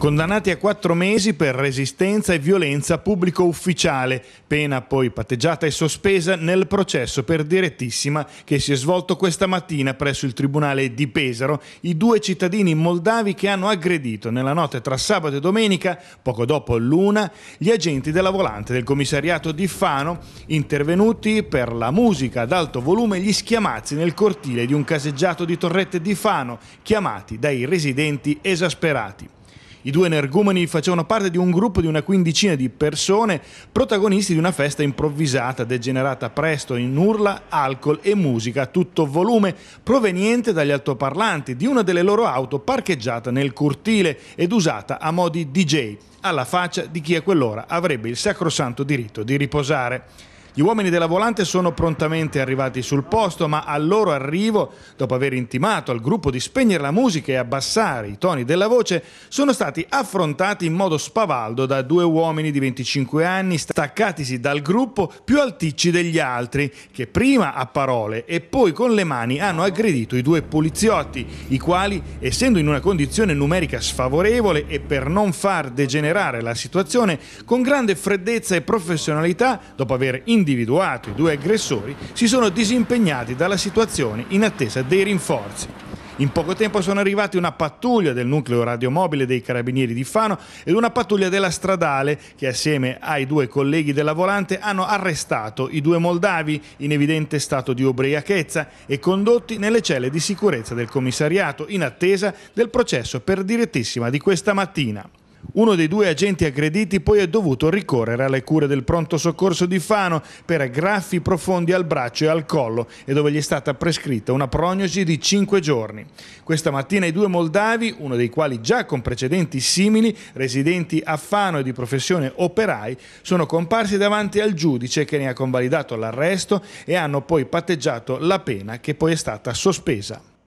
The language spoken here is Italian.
condannati a quattro mesi per resistenza e violenza pubblico ufficiale, pena poi patteggiata e sospesa nel processo per direttissima che si è svolto questa mattina presso il Tribunale di Pesaro, i due cittadini moldavi che hanno aggredito nella notte tra sabato e domenica, poco dopo l'una, gli agenti della volante del commissariato di Fano, intervenuti per la musica ad alto volume e gli schiamazzi nel cortile di un caseggiato di Torrette di Fano, chiamati dai residenti esasperati. I due energumeni facevano parte di un gruppo di una quindicina di persone, protagonisti di una festa improvvisata, degenerata presto in urla, alcol e musica a tutto volume, proveniente dagli altoparlanti di una delle loro auto parcheggiata nel cortile ed usata a modi di DJ, alla faccia di chi a quell'ora avrebbe il sacrosanto diritto di riposare. Gli uomini della volante sono prontamente arrivati sul posto, ma al loro arrivo, dopo aver intimato al gruppo di spegnere la musica e abbassare i toni della voce, sono stati affrontati in modo spavaldo da due uomini di 25 anni, staccatisi dal gruppo più alticci degli altri, che prima a parole e poi con le mani hanno aggredito i due poliziotti, i quali, essendo in una condizione numerica sfavorevole e per non far degenerare la situazione, con grande freddezza e professionalità, dopo aver intimato individuato i due aggressori, si sono disimpegnati dalla situazione in attesa dei rinforzi. In poco tempo sono arrivati una pattuglia del nucleo radiomobile dei carabinieri di Fano ed una pattuglia della stradale che assieme ai due colleghi della volante hanno arrestato i due moldavi in evidente stato di ubriachezza e condotti nelle celle di sicurezza del commissariato in attesa del processo per direttissima di questa mattina. Uno dei due agenti aggrediti poi è dovuto ricorrere alle cure del pronto soccorso di Fano per graffi profondi al braccio e al collo e dove gli è stata prescritta una prognosi di 5 giorni. Questa mattina i due moldavi, uno dei quali già con precedenti simili, residenti a Fano e di professione operai, sono comparsi davanti al giudice che ne ha convalidato l'arresto e hanno poi patteggiato la pena che poi è stata sospesa.